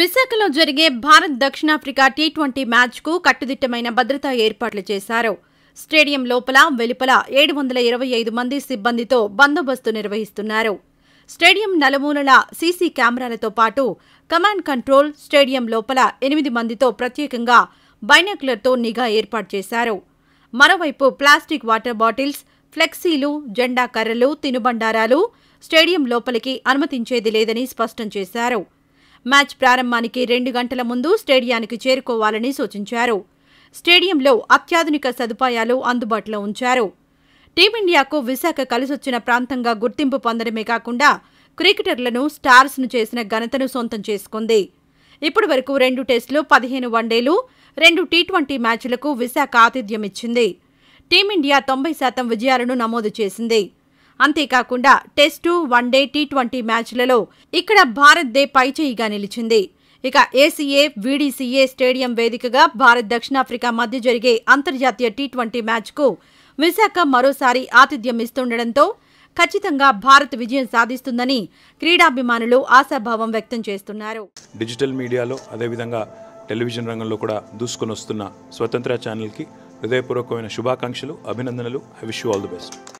విశాఖలో జరిగే భారత్ దక్షిణాఫ్రికా టీ ట్వంటీ మ్యాచ్కు కట్టుదిట్టమైన భద్రతా ఏర్పాట్లు చేశారు స్టేడియం లోపల వెలుపల ఏడు వందల ఇరవై ఐదు మంది సిబ్బందితో బందోబస్తు నిర్వహిస్తున్నారు స్టేడియం నలుమూలల సీసీ కెమెరాలతో పాటు కమాండ్ కంట్రోల్ స్టేడియం లోపల ఎనిమిది మందితో ప్రత్యేకంగా బైనక్యులర్తో నిఘా ఏర్పాటు చేశారు మరోవైపు ప్లాస్టిక్ వాటర్ బాటిల్స్ ఫ్లెక్సీలు జెండా కర్రలు తినుబండారాలు స్టేడియం లోపలికి అనుమతించేది లేదని స్పష్టం చేశారు మ్యాచ్ ప్రారంభానికి రెండు గంటల ముందు స్టేడియానికి చేరుకోవాలని సూచించారు స్టేడియంలో అత్యాధునిక సదుపాయాలు అందుబాటులో ఉంచారు టీమిండియాకు విశాఖ కలిసొచ్చిన ప్రాంతంగా గుర్తింపు పొందడమే కాకుండా క్రికెటర్లను స్టార్స్ను చేసిన ఘనతను సొంతం చేసుకుంది ఇప్పటి వరకు రెండు టెస్టులు పదిహేను వన్డేలు రెండు టీ ట్వంటీ మ్యాచ్లకు విశాఖ ఆతిథ్యం ఇచ్చింది టీమిండియా తొంభై శాతం విజయాలను నమోదు చేసింది అంతేకాకుండా టెస్టు డే టీ ట్వంటీ మ్యాచ్లలో ఇక్కడ భారత్దే పైచేయిగా నిలిచింది ఇక ఏసీఏ వీడీసీఏ స్టేడియం వేదికగా భారత్ దక్షిణాఫ్రికా మధ్య జరిగే అంతర్జాతీయ టీ ట్వంటీ మ్యాచ్కు విశాఖ మరోసారి ఆతిథ్యం ఇస్తుండటంతో ఖచ్చితంగా భారత్ విజయం సాధిస్తుందని క్రీడాభిమానులు ఆశాభావం వ్యక్తం చేస్తున్నారు డిజిటల్ మీడియాలో అదేవిధంగా టెలివిజన్ రంగంలో కూడా దూసుకొని వస్తున్న స్వతంత్ర ఛానల్కి హృదయపూర్వకమైన శుభాకాంక్షలు అభినందనలు I wish all the best